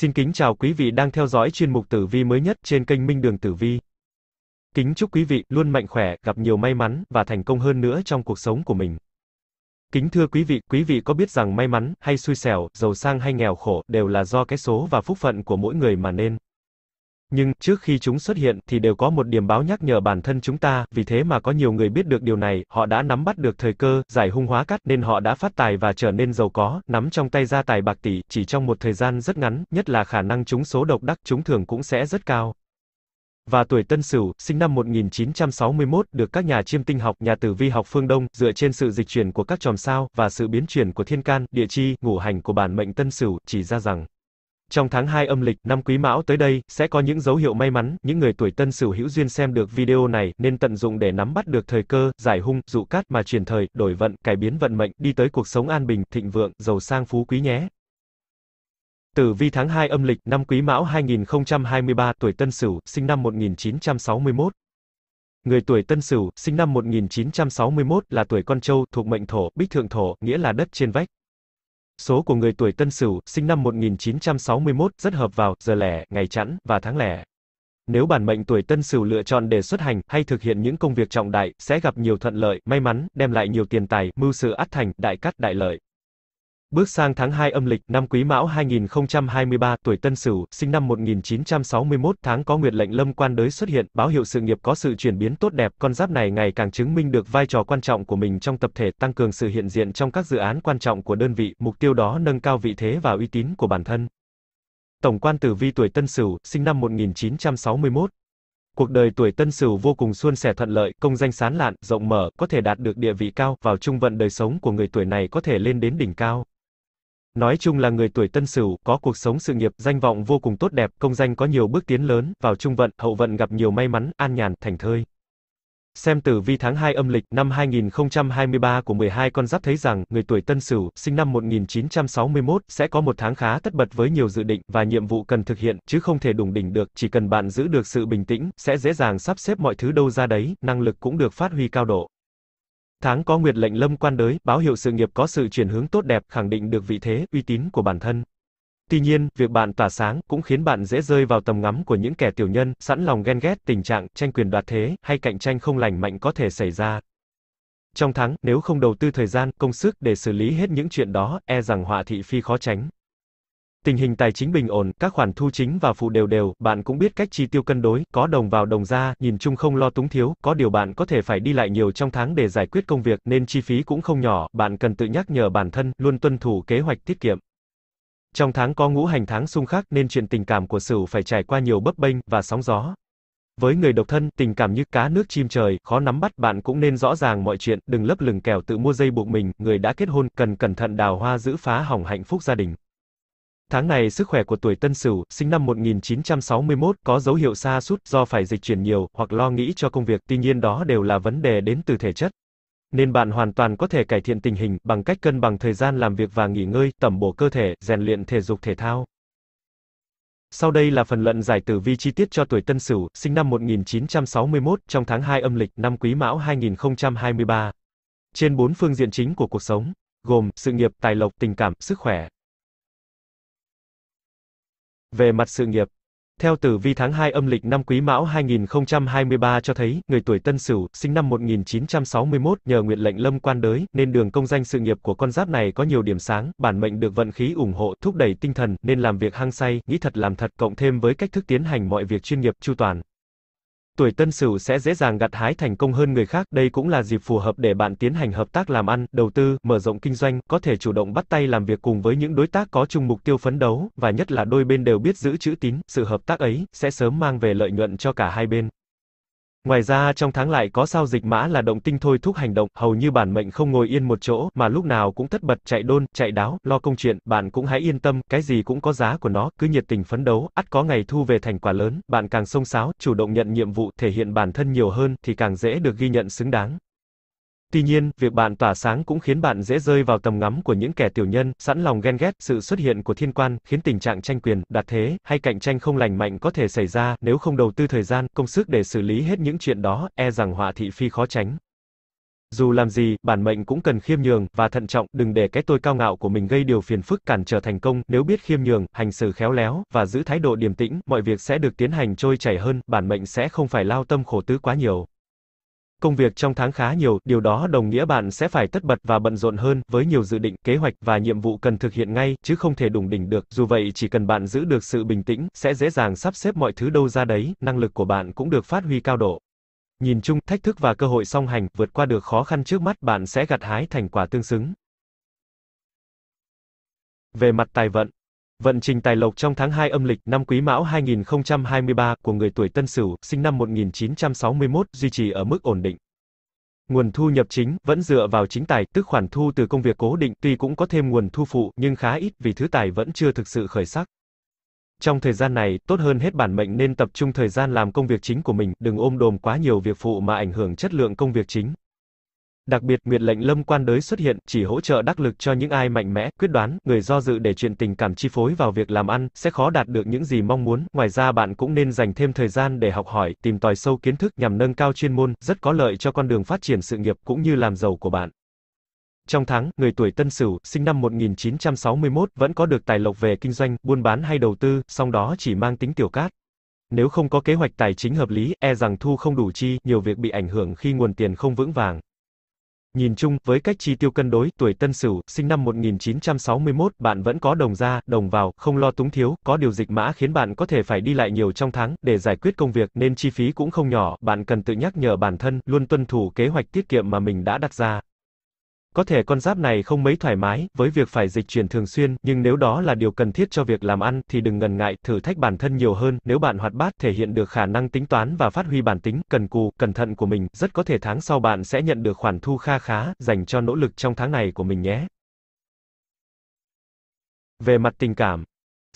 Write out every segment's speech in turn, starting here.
Xin kính chào quý vị đang theo dõi chuyên mục tử vi mới nhất trên kênh Minh Đường Tử Vi. Kính chúc quý vị luôn mạnh khỏe, gặp nhiều may mắn và thành công hơn nữa trong cuộc sống của mình. Kính thưa quý vị, quý vị có biết rằng may mắn hay xui xẻo, giàu sang hay nghèo khổ đều là do cái số và phúc phận của mỗi người mà nên. Nhưng, trước khi chúng xuất hiện, thì đều có một điểm báo nhắc nhở bản thân chúng ta, vì thế mà có nhiều người biết được điều này, họ đã nắm bắt được thời cơ, giải hung hóa cát, nên họ đã phát tài và trở nên giàu có, nắm trong tay gia tài bạc tỷ, chỉ trong một thời gian rất ngắn, nhất là khả năng chúng số độc đắc, chúng thường cũng sẽ rất cao và tuổi Tân Sửu, sinh năm 1961, được các nhà chiêm tinh học, nhà tử vi học phương Đông, dựa trên sự dịch chuyển của các chòm sao và sự biến chuyển của thiên can, địa chi, ngũ hành của bản mệnh Tân Sửu, chỉ ra rằng trong tháng 2 âm lịch, năm Quý Mão tới đây, sẽ có những dấu hiệu may mắn, những người tuổi tân sửu hữu duyên xem được video này, nên tận dụng để nắm bắt được thời cơ, giải hung, dụ cát mà chuyển thời, đổi vận, cải biến vận mệnh, đi tới cuộc sống an bình, thịnh vượng, giàu sang phú quý nhé. Tử vi tháng 2 âm lịch, năm Quý Mão 2023, tuổi Tân Sửu, sinh năm 1961. Người tuổi Tân Sửu, sinh năm 1961 là tuổi con trâu, thuộc mệnh thổ, bích thượng thổ, nghĩa là đất trên vách. Số của người tuổi Tân Sửu, sinh năm 1961, rất hợp vào giờ lẻ, ngày chẵn và tháng lẻ. Nếu bản mệnh tuổi Tân Sửu lựa chọn để xuất hành hay thực hiện những công việc trọng đại, sẽ gặp nhiều thuận lợi, may mắn, đem lại nhiều tiền tài, mưu sự ắt thành, đại cát, đại lợi. Bước sang tháng 2 âm lịch, năm Quý Mão 2023, tuổi Tân Sửu, sinh năm 1961, tháng có nguyệt lệnh lâm quan đới xuất hiện, báo hiệu sự nghiệp có sự chuyển biến tốt đẹp, con giáp này ngày càng chứng minh được vai trò quan trọng của mình trong tập thể, tăng cường sự hiện diện trong các dự án quan trọng của đơn vị, mục tiêu đó nâng cao vị thế và uy tín của bản thân. Tổng quan tử vi tuổi Tân Sửu, sinh năm 1961. Cuộc đời tuổi Tân Sửu vô cùng suôn sẻ thuận lợi, công danh sán lạn, rộng mở, có thể đạt được địa vị cao, vào trung vận đời sống của người tuổi này có thể lên đến đỉnh cao. Nói chung là người tuổi tân sửu, có cuộc sống sự nghiệp, danh vọng vô cùng tốt đẹp, công danh có nhiều bước tiến lớn, vào trung vận, hậu vận gặp nhiều may mắn, an nhàn, thành thơi. Xem tử vi tháng 2 âm lịch năm 2023 của 12 con giáp thấy rằng, người tuổi Tân Sửu, sinh năm 1961, sẽ có một tháng khá tất bật với nhiều dự định và nhiệm vụ cần thực hiện, chứ không thể đủng đỉnh được, chỉ cần bạn giữ được sự bình tĩnh, sẽ dễ dàng sắp xếp mọi thứ đâu ra đấy, năng lực cũng được phát huy cao độ. Tháng có nguyệt lệnh lâm quan đới, báo hiệu sự nghiệp có sự chuyển hướng tốt đẹp, khẳng định được vị thế, uy tín của bản thân. Tuy nhiên, việc bạn tỏa sáng cũng khiến bạn dễ rơi vào tầm ngắm của những kẻ tiểu nhân, sẵn lòng ghen ghét, tình trạng tranh quyền đoạt thế hay cạnh tranh không lành mạnh có thể xảy ra. Trong tháng, nếu không đầu tư thời gian, công sức để xử lý hết những chuyện đó, e rằng họa thị phi khó tránh. Tình hình tài chính bình ổn, các khoản thu chính và phụ đều đều, bạn cũng biết cách chi tiêu cân đối, có đồng vào đồng ra, nhìn chung không lo túng thiếu, có điều bạn có thể phải đi lại nhiều trong tháng để giải quyết công việc nên chi phí cũng không nhỏ, bạn cần tự nhắc nhở bản thân, luôn tuân thủ kế hoạch tiết kiệm. Trong tháng có ngũ hành tháng xung khắc nên chuyện tình cảm của Sửu phải trải qua nhiều bấp bênh và sóng gió. Với người độc thân, tình cảm như cá nước chim trời, khó nắm bắt, bạn cũng nên rõ ràng mọi chuyện, đừng lấp lửng kèo tự mua dây buộc mình, người đã kết hôn, cần cẩn thận đào hoa giữ phá hỏng hạnh phúc gia đình. Tháng này sức khỏe của tuổi Tân Sửu, sinh năm 1961, có dấu hiệu xa sút do phải dịch chuyển nhiều hoặc lo nghĩ cho công việc, tuy nhiên đó đều là vấn đề đến từ thể chất. Nên bạn hoàn toàn có thể cải thiện tình hình bằng cách cân bằng thời gian làm việc và nghỉ ngơi, tẩm bổ cơ thể, rèn luyện thể dục thể thao. Sau đây là phần luận giải tử vi chi tiết cho tuổi Tân Sửu, sinh năm 1961, trong tháng 2 âm lịch năm Quý Mão 2023. Trên bốn phương diện chính của cuộc sống, gồm sự nghiệp, tài lộc, tình cảm, sức khỏe, về mặt sự nghiệp, theo tử vi tháng 2 âm lịch năm Quý Mão 2023 cho thấy, người tuổi Tân Sửu, sinh năm 1961, nhờ nguyện lệnh lâm quan đới, nên đường công danh sự nghiệp của con giáp này có nhiều điểm sáng, bản mệnh được vận khí ủng hộ, thúc đẩy tinh thần, nên làm việc hăng say, nghĩ thật làm thật, cộng thêm với cách thức tiến hành mọi việc chuyên nghiệp, chu toàn tuổi tân sửu sẽ dễ dàng gặt hái thành công hơn người khác. Đây cũng là dịp phù hợp để bạn tiến hành hợp tác làm ăn, đầu tư, mở rộng kinh doanh, có thể chủ động bắt tay làm việc cùng với những đối tác có chung mục tiêu phấn đấu, và nhất là đôi bên đều biết giữ chữ tín. Sự hợp tác ấy sẽ sớm mang về lợi nhuận cho cả hai bên. Ngoài ra trong tháng lại có sao dịch mã là động tinh thôi thúc hành động, hầu như bản mệnh không ngồi yên một chỗ, mà lúc nào cũng thất bật chạy đôn, chạy đáo, lo công chuyện, bạn cũng hãy yên tâm, cái gì cũng có giá của nó, cứ nhiệt tình phấn đấu, ắt có ngày thu về thành quả lớn, bạn càng sông sáo, chủ động nhận nhiệm vụ, thể hiện bản thân nhiều hơn, thì càng dễ được ghi nhận xứng đáng. Tuy nhiên, việc bạn tỏa sáng cũng khiến bạn dễ rơi vào tầm ngắm của những kẻ tiểu nhân, sẵn lòng ghen ghét, sự xuất hiện của thiên quan khiến tình trạng tranh quyền, đoạt thế hay cạnh tranh không lành mạnh có thể xảy ra, nếu không đầu tư thời gian, công sức để xử lý hết những chuyện đó, e rằng họa thị phi khó tránh. Dù làm gì, bản mệnh cũng cần khiêm nhường và thận trọng, đừng để cái tôi cao ngạo của mình gây điều phiền phức cản trở thành công, nếu biết khiêm nhường, hành xử khéo léo và giữ thái độ điềm tĩnh, mọi việc sẽ được tiến hành trôi chảy hơn, bản mệnh sẽ không phải lao tâm khổ tứ quá nhiều. Công việc trong tháng khá nhiều, điều đó đồng nghĩa bạn sẽ phải tất bật và bận rộn hơn, với nhiều dự định, kế hoạch và nhiệm vụ cần thực hiện ngay, chứ không thể đủng đỉnh được. Dù vậy, chỉ cần bạn giữ được sự bình tĩnh, sẽ dễ dàng sắp xếp mọi thứ đâu ra đấy, năng lực của bạn cũng được phát huy cao độ. Nhìn chung, thách thức và cơ hội song hành, vượt qua được khó khăn trước mắt, bạn sẽ gặt hái thành quả tương xứng. Về mặt tài vận, Vận trình tài lộc trong tháng 2 âm lịch năm Quý Mão 2023 của người tuổi Tân Sửu, sinh năm 1961, duy trì ở mức ổn định. Nguồn thu nhập chính vẫn dựa vào chính tài, tức khoản thu từ công việc cố định, tuy cũng có thêm nguồn thu phụ nhưng khá ít vì thứ tài vẫn chưa thực sự khởi sắc. Trong thời gian này, tốt hơn hết bản mệnh nên tập trung thời gian làm công việc chính của mình, đừng ôm đồm quá nhiều việc phụ mà ảnh hưởng chất lượng công việc chính. Đặc biệt, Nguyệt lệnh lâm quan đới xuất hiện, chỉ hỗ trợ đắc lực cho những ai mạnh mẽ, quyết đoán, người do dự để chuyện tình cảm chi phối vào việc làm ăn, sẽ khó đạt được những gì mong muốn. Ngoài ra bạn cũng nên dành thêm thời gian để học hỏi, tìm tòi sâu kiến thức nhằm nâng cao chuyên môn, rất có lợi cho con đường phát triển sự nghiệp cũng như làm giàu của bạn. Trong tháng, người tuổi Tân Sửu, sinh năm 1961, vẫn có được tài lộc về kinh doanh, buôn bán hay đầu tư, song đó chỉ mang tính tiểu cát. Nếu không có kế hoạch tài chính hợp lý, e rằng thu không đủ chi, nhiều việc bị ảnh hưởng khi nguồn tiền không vững vàng. Nhìn chung, với cách chi tiêu cân đối, tuổi Tân Sửu, sinh năm 1961, bạn vẫn có đồng ra, đồng vào, không lo túng thiếu, có điều dịch mã khiến bạn có thể phải đi lại nhiều trong tháng để giải quyết công việc nên chi phí cũng không nhỏ, bạn cần tự nhắc nhở bản thân luôn tuân thủ kế hoạch tiết kiệm mà mình đã đặt ra. Có thể con giáp này không mấy thoải mái với việc phải dịch chuyển thường xuyên, nhưng nếu đó là điều cần thiết cho việc làm ăn thì đừng ngần ngại thử thách bản thân nhiều hơn. Nếu bạn hoạt bát thể hiện được khả năng tính toán và phát huy bản tính, cần cù, cẩn thận của mình, rất có thể tháng sau bạn sẽ nhận được khoản thu kha khá dành cho nỗ lực trong tháng này của mình nhé. Về mặt tình cảm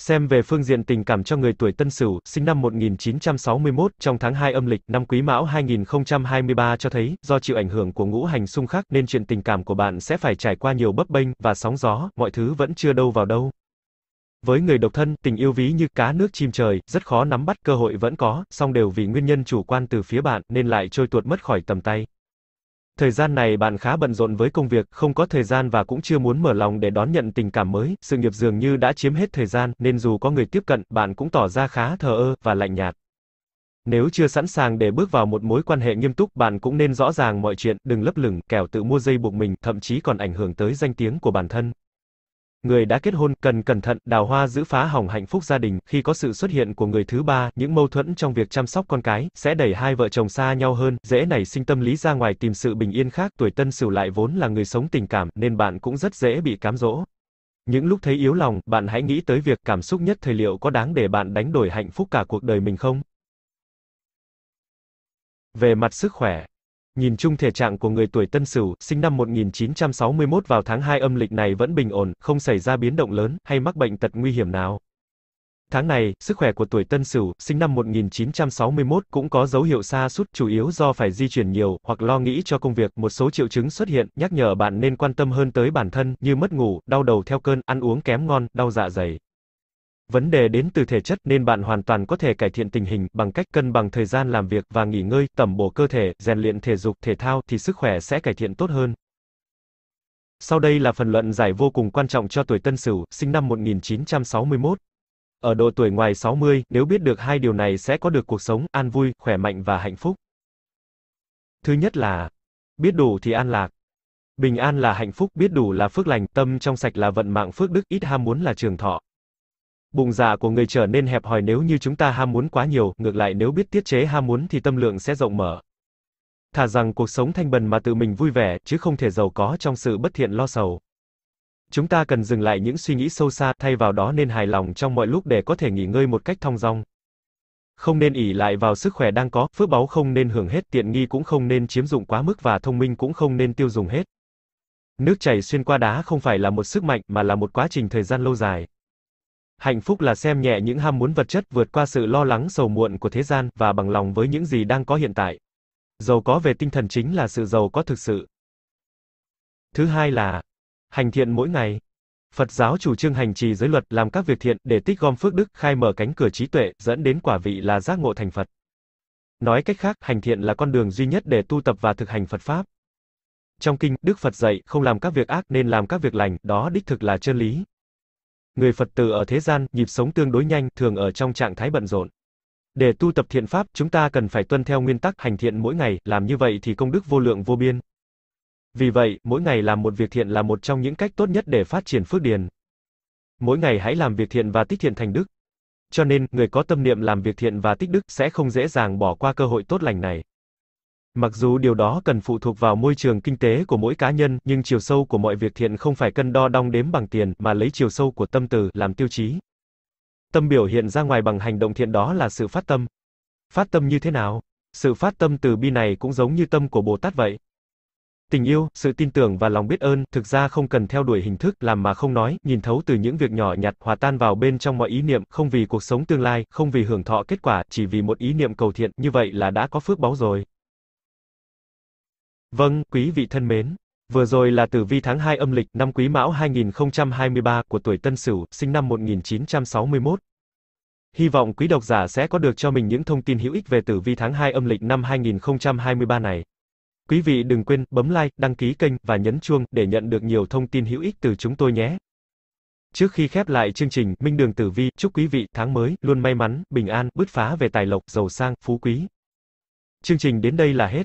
Xem về phương diện tình cảm cho người tuổi Tân Sửu, sinh năm 1961, trong tháng 2 âm lịch, năm Quý Mão 2023 cho thấy, do chịu ảnh hưởng của ngũ hành xung khắc nên chuyện tình cảm của bạn sẽ phải trải qua nhiều bấp bênh và sóng gió, mọi thứ vẫn chưa đâu vào đâu. Với người độc thân, tình yêu ví như cá nước chim trời, rất khó nắm bắt, cơ hội vẫn có, song đều vì nguyên nhân chủ quan từ phía bạn nên lại trôi tuột mất khỏi tầm tay. Thời gian này bạn khá bận rộn với công việc, không có thời gian và cũng chưa muốn mở lòng để đón nhận tình cảm mới, sự nghiệp dường như đã chiếm hết thời gian, nên dù có người tiếp cận, bạn cũng tỏ ra khá thờ ơ và lạnh nhạt. Nếu chưa sẵn sàng để bước vào một mối quan hệ nghiêm túc, bạn cũng nên rõ ràng mọi chuyện, đừng lấp lửng, kẻo tự mua dây buộc mình, thậm chí còn ảnh hưởng tới danh tiếng của bản thân. Người đã kết hôn cần cẩn thận, đào hoa giữ phá hỏng hạnh phúc gia đình, khi có sự xuất hiện của người thứ ba, những mâu thuẫn trong việc chăm sóc con cái sẽ đẩy hai vợ chồng xa nhau hơn, dễ nảy sinh tâm lý ra ngoài tìm sự bình yên khác, tuổi Tân Sửu lại vốn là người sống tình cảm nên bạn cũng rất dễ bị cám dỗ. Những lúc thấy yếu lòng, bạn hãy nghĩ tới việc cảm xúc nhất thời liệu có đáng để bạn đánh đổi hạnh phúc cả cuộc đời mình không? Về mặt sức khỏe Nhìn chung thể trạng của người tuổi Tân Sửu, sinh năm 1961 vào tháng 2 âm lịch này vẫn bình ổn, không xảy ra biến động lớn hay mắc bệnh tật nguy hiểm nào. Tháng này, sức khỏe của tuổi Tân Sửu, sinh năm 1961 cũng có dấu hiệu sa sút, chủ yếu do phải di chuyển nhiều hoặc lo nghĩ cho công việc, một số triệu chứng xuất hiện, nhắc nhở bạn nên quan tâm hơn tới bản thân như mất ngủ, đau đầu theo cơn, ăn uống kém ngon, đau dạ dày. Vấn đề đến từ thể chất nên bạn hoàn toàn có thể cải thiện tình hình bằng cách cân bằng thời gian làm việc và nghỉ ngơi, tẩm bổ cơ thể, rèn luyện thể dục thể thao thì sức khỏe sẽ cải thiện tốt hơn. Sau đây là phần luận giải vô cùng quan trọng cho tuổi Tân Sửu, sinh năm 1961. Ở độ tuổi ngoài 60, nếu biết được hai điều này sẽ có được cuộc sống an vui, khỏe mạnh và hạnh phúc. Thứ nhất là biết đủ thì an lạc. Bình an là hạnh phúc, biết đủ là phước lành, tâm trong sạch là vận mạng phước đức, ít ham muốn là trường thọ bụng dạ của người trở nên hẹp hòi nếu như chúng ta ham muốn quá nhiều, ngược lại nếu biết tiết chế ham muốn thì tâm lượng sẽ rộng mở. Thả rằng cuộc sống thanh bần mà tự mình vui vẻ, chứ không thể giàu có trong sự bất thiện lo sầu. Chúng ta cần dừng lại những suy nghĩ sâu xa, thay vào đó nên hài lòng trong mọi lúc để có thể nghỉ ngơi một cách thong dong. Không nên ỉ lại vào sức khỏe đang có, phước báu không nên hưởng hết, tiện nghi cũng không nên chiếm dụng quá mức và thông minh cũng không nên tiêu dùng hết. Nước chảy xuyên qua đá không phải là một sức mạnh mà là một quá trình thời gian lâu dài. Hạnh phúc là xem nhẹ những ham muốn vật chất vượt qua sự lo lắng sầu muộn của thế gian và bằng lòng với những gì đang có hiện tại. Giàu có về tinh thần chính là sự giàu có thực sự. Thứ hai là hành thiện mỗi ngày. Phật giáo chủ trương hành trì giới luật, làm các việc thiện để tích gom phước đức, khai mở cánh cửa trí tuệ, dẫn đến quả vị là giác ngộ thành Phật. Nói cách khác, hành thiện là con đường duy nhất để tu tập và thực hành Phật pháp. Trong kinh, Đức Phật dạy, không làm các việc ác nên làm các việc lành, đó đích thực là chân lý, Người Phật tử ở thế gian, nhịp sống tương đối nhanh, thường ở trong trạng thái bận rộn. Để tu tập thiện pháp, chúng ta cần phải tuân theo nguyên tắc hành thiện mỗi ngày, làm như vậy thì công đức vô lượng vô biên. Vì vậy, mỗi ngày làm một việc thiện là một trong những cách tốt nhất để phát triển phước điền. Mỗi ngày hãy làm việc thiện và tích thiện thành đức. Cho nên, người có tâm niệm làm việc thiện và tích đức sẽ không dễ dàng bỏ qua cơ hội tốt lành này. Mặc dù điều đó cần phụ thuộc vào môi trường kinh tế của mỗi cá nhân, nhưng chiều sâu của mọi việc thiện không phải cân đo đong đếm bằng tiền, mà lấy chiều sâu của tâm từ làm tiêu chí. Tâm biểu hiện ra ngoài bằng hành động thiện đó là sự phát tâm. Phát tâm như thế nào? Sự phát tâm từ bi này cũng giống như tâm của Bồ Tát vậy. Tình yêu, sự tin tưởng và lòng biết ơn, thực ra không cần theo đuổi hình thức, làm mà không nói, nhìn thấu từ những việc nhỏ nhặt, hòa tan vào bên trong mọi ý niệm, không vì cuộc sống tương lai, không vì hưởng thọ kết quả, chỉ vì một ý niệm cầu thiện, như vậy là đã có phước báo rồi. Vâng, quý vị thân mến, vừa rồi là tử vi tháng 2 âm lịch năm Quý Mão 2023 của tuổi Tân Sửu, sinh năm 1961. Hy vọng quý độc giả sẽ có được cho mình những thông tin hữu ích về tử vi tháng 2 âm lịch năm 2023 này. Quý vị đừng quên bấm like, đăng ký kênh và nhấn chuông để nhận được nhiều thông tin hữu ích từ chúng tôi nhé. Trước khi khép lại chương trình, Minh Đường Tử Vi chúc quý vị tháng mới luôn may mắn, bình an, bứt phá về tài lộc, giàu sang, phú quý. Chương trình đến đây là hết.